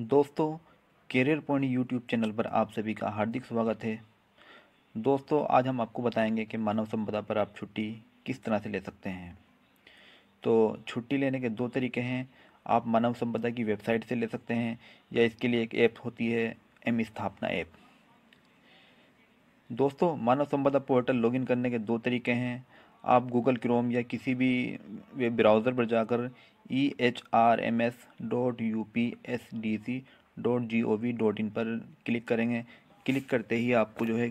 दोस्तों career point YouTube channel पर आप सभी का हार्दिक स्वागत है दोस्तों आज हम आपको बताएंगे कि मानव संपदा पर आप छुट्टी किस तरह से ले सकते हैं तो छुट्टी लेने के दो तरीके हैं आप मानव संपदा की वेबसाइट से ले सकते हैं या इसके लिए एक ऐप होती है एम स्थापना ऐप दोस्तों मानव संपदा पोर्टल लॉगिन करने के दो तरीके हैं आप गूगल क्रोम या किसी भी वेब ब्राउज़र पर जाकर E H R M S dot U P S D C dot G O V dot in पर क्लिक करेंगे क्लिक करते ही आपको जो है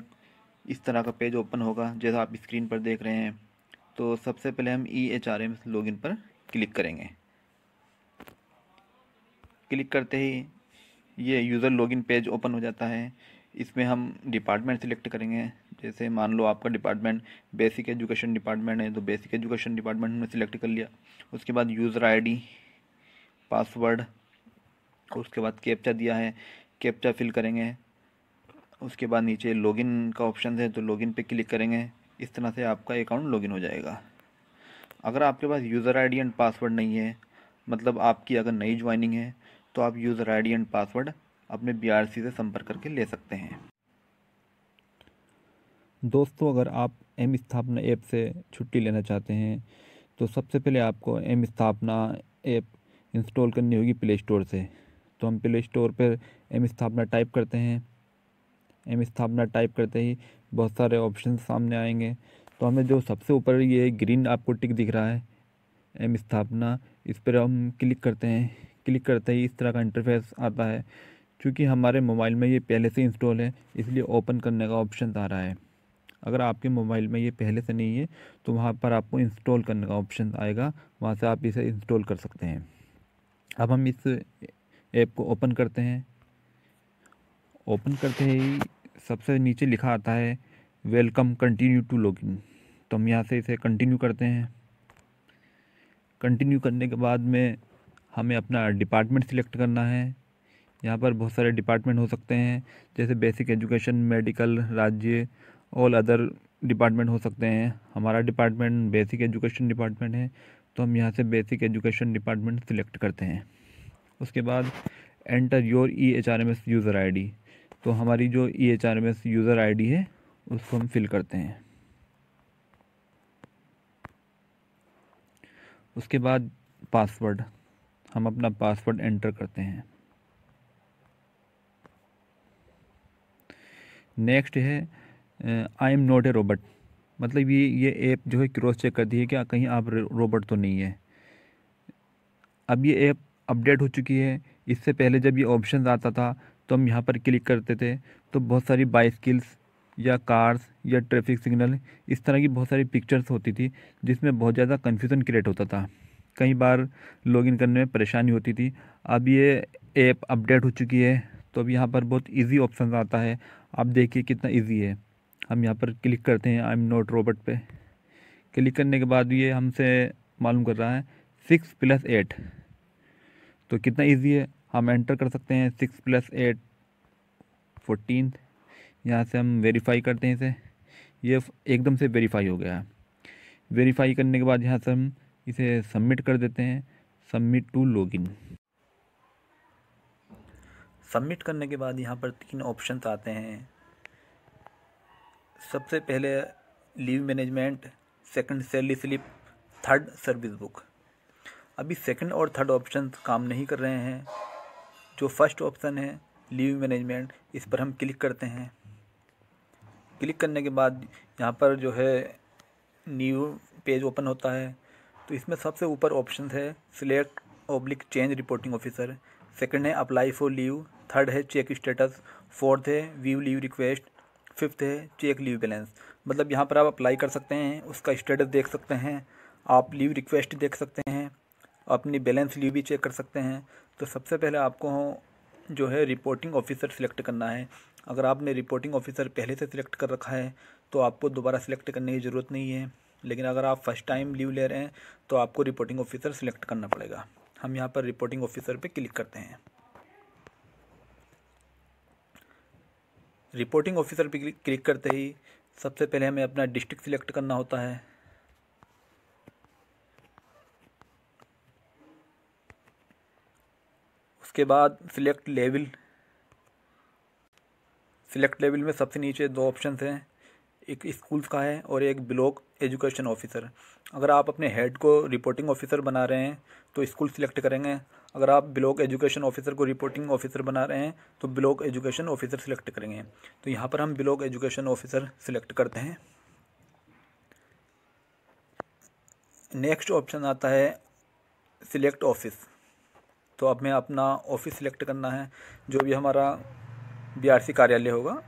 इस तरह का पेज ओपन होगा जैसा आप स्क्रीन पर देख रहे हैं तो सबसे पहले हम E H R M S login पर क्लिक करेंगे क्लिक करते ही ये यूज़र लॉगिन पेज ओपन हो जाता है इसमें हम डिपार्टमेंट सिलेक्ट करेंगे जैसे मान लो आपका डिपार्टमेंट बेसिक एजुकेशन डिपार्टमेंट है तो बेसिक एजुकेशन डिपार्टमेंट हमने सिलेक्ट कर लिया उसके बाद यूज़र आईडी पासवर्ड उसके बाद कैप्चा दिया है कैप्चा फिल करेंगे उसके बाद नीचे लॉगिन का ऑप्शन है तो लॉगिन पे क्लिक करेंगे इस तरह से आपका अकाउंट लॉगिन हो जाएगा अगर आपके पास यूज़र आई एंड पासवर्ड नहीं है मतलब आपकी अगर नई ज्वाइनिंग है तो आप यूज़र आई एंड पासवर्ड अपने बीआरसी से संपर्क करके ले सकते हैं दोस्तों अगर आप एम स्थापना ऐप से छुट्टी लेना चाहते हैं तो सबसे पहले आपको एम स्थापना ऐप इंस्टॉल करनी होगी प्ले स्टोर से तो हम प्ले स्टोर पर एम स्थापना टाइप करते हैं एम स्थापना टाइप करते ही बहुत सारे ऑप्शन सामने आएंगे तो हमें जो सबसे ऊपर ये ग्रीन आपको टिक दिख रहा है एम स्थापना इस पर हम क्लिक करते हैं क्लिक करते ही इस तरह का इंटरफेस आता है चूँकि हमारे मोबाइल में ये पहले से इंस्टॉल है इसलिए ओपन करने का ऑप्शन आ रहा है अगर आपके मोबाइल में ये पहले से नहीं है तो वहाँ पर आपको इंस्टॉल करने का ऑप्शन आएगा वहाँ से आप इसे इंस्टॉल कर सकते हैं अब हम इस ऐप को ओपन करते हैं ओपन करते ही सबसे नीचे लिखा आता है वेलकम कंटिन्यू टू लॉगिन तो हम यहाँ से इसे कंटिन्यू करते हैं कंटिन्यू करने के बाद में हमें अपना डिपार्टमेंट सिलेक्ट करना है यहाँ पर बहुत सारे डिपार्टमेंट हो सकते हैं जैसे बेसिक एजुकेशन मेडिकल राज्य ऑल अदर डिपार्टमेंट हो सकते हैं हमारा डिपार्टमेंट बेसिक एजुकेशन डिपार्टमेंट है तो हम यहाँ से बेसिक एजुकेशन डिपार्टमेंट सिलेक्ट करते हैं उसके बाद enter your E H R M S user I D तो हमारी जो E H R M S user I D है उसको हम फिल करते हैं उसके बाद पासवर्ड हम अपना पासवर्ड एंटर करते हैं नेक्स्ट है I am not a robot मतलब ये ये ऐप जो है क्रॉस चेक करती है कि कहीं आप रोबोट तो नहीं है अब ये ऐप अपडेट हो चुकी है इससे पहले जब ये ऑप्शन आता था तो हम यहाँ पर क्लिक करते थे तो बहुत सारी बाइस्किल्स या कार्स या ट्रैफिक सिग्नल इस तरह की बहुत सारी पिक्चर्स होती थी जिसमें बहुत ज़्यादा कन्फ्यूज़न क्रिएट होता था कई बार लॉगिन करने में परेशानी होती थी अब ये ऐप अपडेट हो चुकी है तो अब यहाँ पर बहुत इजी ऑप्शन आता है आप देखिए कितना इजी है हम यहाँ पर क्लिक करते हैं आई एम नॉट रोबोट पे क्लिक करने के बाद ये हमसे मालूम कर रहा है सिक्स प्लस एट तो कितना इजी है हम एंटर कर सकते हैं सिक्स प्लस एट फोटीन यहाँ से हम वेरीफाई करते हैं इसे ये एकदम से वेरीफाई हो गया है वेरीफाई करने के बाद यहाँ से हम इसे सबमिट कर देते हैं सबमिट टू लॉगिन सबमिट करने के बाद यहाँ पर तीन ऑप्शन आते हैं सबसे पहले leave management second salary slip third service book अभी सेकंड और थर्ड ऑप्शन काम नहीं कर रहे हैं जो फर्स्ट ऑप्शन है लीव मैनेजमेंट इस पर हम क्लिक करते हैं क्लिक करने के बाद यहाँ पर जो है न्यू पेज ओपन होता है तो इसमें सबसे ऊपर ऑप्शन है select oblique change reporting officer second है अप्लाई फॉर लीव थर्ड है चेक स्टेटस फोर्थ है व्यू लीव रिक्वेस्ट फिफ्थ है चेक लीव बैलेंस मतलब यहाँ पर आप अप्लाई कर सकते हैं उसका स्टेटस देख सकते हैं आप लीव रिक्वेस्ट देख सकते हैं अपनी बैलेंस लीव भी चेक कर सकते हैं तो सबसे पहले आपको जो है रिपोर्टिंग ऑफिसर सिलेक्ट करना है अगर आपने रिपोर्टिंग ऑफिसर पहले से सिलेक्ट कर रखा है तो आपको दोबारा सिलेक्ट करने की ज़रूरत नहीं है लेकिन अगर आप फर्स्ट टाइम लीव ले रहे हैं तो आपको रिपोर्टिंग ऑफिसर सिलेक्ट करना पड़ेगा हम यहाँ पर रिपोर्टिंग ऑफिसर पे क्लिक करते हैं रिपोर्टिंग ऑफिसर पर क्लिक करते ही सबसे पहले हमें अपना डिस्ट्रिक्ट सिलेक्ट करना होता है उसके बाद सिलेक्ट लेवल सिलेक्ट लेवल में सबसे नीचे दो ऑप्शन हैं एक स्कूल्स का है और एक ब्लॉक एजुकेशन ऑफिसर अगर आप अपने हेड को रिपोर्टिंग ऑफिसर बना रहे हैं तो स्कूल सिलेक्ट करेंगे अगर आप ब्लॉक एजुकेशन ऑफिसर को रिपोर्टिंग ऑफिसर बना रहे हैं तो ब्लॉक एजुकेशन ऑफिसर सिलेक्ट करेंगे तो यहाँ पर हम ब्लॉक एजुकेशन ऑफिसर सिलेक्ट करते हैं नेक्स्ट ऑप्शन आता है सिलेक्ट ऑफिस तो अब हमें अपना ऑफिस सिलेक्ट करना है जो भी हमारा बीआरसी कार्यालय होगा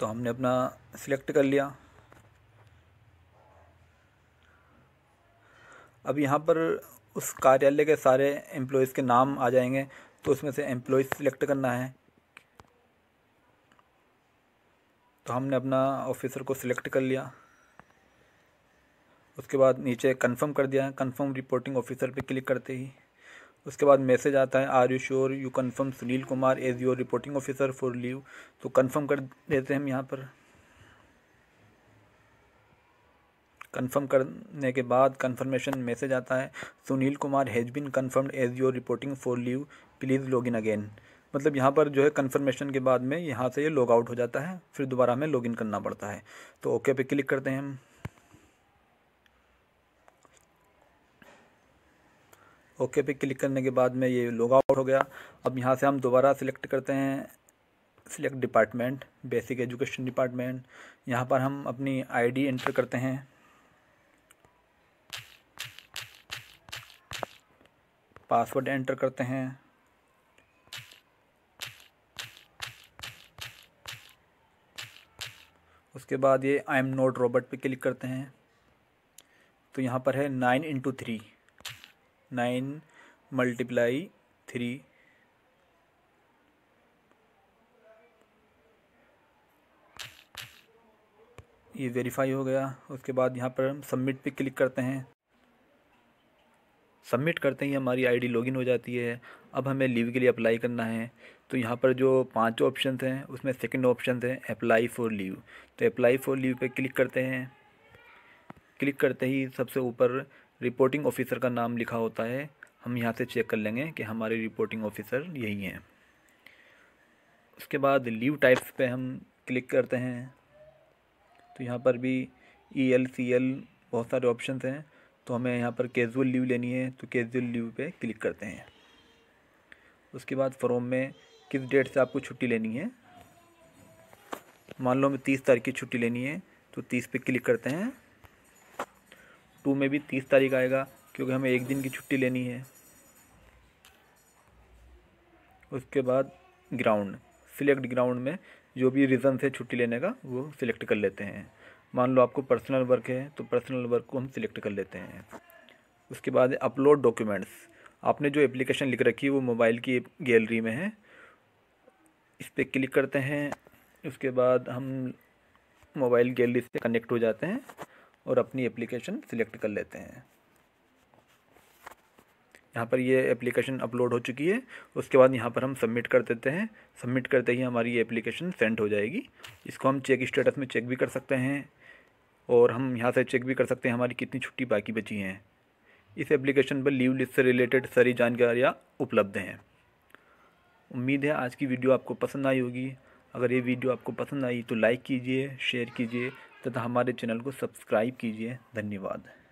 तो हमने अपना सिलेक्ट कर लिया अब यहाँ पर उस कार्यालय के सारे एम्प्लॉयज़ के नाम आ जाएंगे तो उसमें से एम्प्लॉयज़ सिलेक्ट करना है तो हमने अपना ऑफिसर को सिलेक्ट कर लिया उसके बाद नीचे कंफर्म कर दिया कंफर्म रिपोर्टिंग ऑफिसर पे क्लिक करते ही उसके बाद मैसेज आता है are you sure you confirm Sunil Kumar as your reporting officer for leave तो कंफर्म कर देते हैं हम यहाँ पर कंफर्म करने के बाद कंफर्मेशन मैसेज आता है Sunil Kumar has been confirmed as your reporting for leave please log in again मतलब यहाँ पर जो है कन्फर्मेशन के बाद में यहाँ से ये यह लॉग आउट हो जाता है फिर दोबारा हमें लॉग इन करना पड़ता है तो ओके पे क्लिक करते हैं हम ओके पे क्लिक करने के बाद में ये लॉग आउट हो गया अब यहाँ से हम दोबारा सिलेक्ट करते हैं select department basic education department यहाँ पर हम अपनी आईडी एंटर करते हैं पासवर्ड एंटर करते हैं उसके बाद ये आई एम नोट रॉबर्ट पे क्लिक करते हैं तो यहाँ पर है nine into three nine multiply three ये वेरीफाई हो गया उसके बाद यहाँ पर हम सबमिट पे क्लिक करते हैं सबमिट करते ही हमारी आईडी लॉगिन हो जाती है अब हमें लीव के लिए अप्लाई करना है तो यहाँ पर जो पांच ऑप्शन हैं उसमें सेकंड ऑप्शन है अप्लाई फॉर लीव तो अप्लाई फॉर लीव पे क्लिक करते हैं क्लिक करते ही सबसे ऊपर रिपोर्टिंग ऑफिसर का नाम लिखा होता है हम यहाँ से चेक कर लेंगे कि हमारे रिपोर्टिंग ऑफिसर यही हैं उसके बाद लीव टाइप्स पर हम क्लिक करते हैं तो यहाँ पर भी ई एल सी एल बहुत सारे ऑप्शन हैं तो हमें यहाँ पर कैजुअल लीव लेनी है तो कैजुअल लीव पे क्लिक करते हैं उसके बाद फॉर्म में किस डेट से आपको छुट्टी लेनी है मान लो हमें तीस तारीख की छुट्टी लेनी है तो तीस पे क्लिक करते हैं टू में भी तीस तारीख आएगा क्योंकि हमें एक दिन की छुट्टी लेनी है उसके बाद ग्राउंड सिलेक्ट ग्राउंड में जो भी रीज़न से छुट्टी लेने का वो सिलेक्ट कर लेते हैं मान लो आपको पर्सनल वर्क है तो पर्सनल वर्क को हम सिलेक्ट कर लेते हैं उसके बाद अपलोड डॉक्यूमेंट्स आपने जो एप्लीकेशन लिख रखी है वो मोबाइल की गैलरी में है इस पर क्लिक करते हैं उसके बाद हम मोबाइल गैलरी से कनेक्ट हो जाते हैं और अपनी एप्लीकेशन सिलेक्ट कर लेते हैं यहाँ पर ये एप्लीकेशन अपलोड हो चुकी है उसके बाद यहाँ पर हम सबमिट कर देते हैं सबमिट करते ही हमारी ये एप्लीकेशन सेंड हो जाएगी इसको हम चेक स्टेटस में चेक भी कर सकते हैं और हम यहाँ से चेक भी कर सकते हैं हमारी कितनी छुट्टी बाकी बची हैं इस एप्लीकेशन पर लीव लिस्ट से रिलेटेड सारी जानकारियाँ उपलब्ध हैं उम्मीद है आज की वीडियो आपको पसंद आई होगी अगर ये वीडियो आपको पसंद आई तो लाइक कीजिए शेयर कीजिए तथा हमारे चैनल को सब्सक्राइब कीजिए धन्यवाद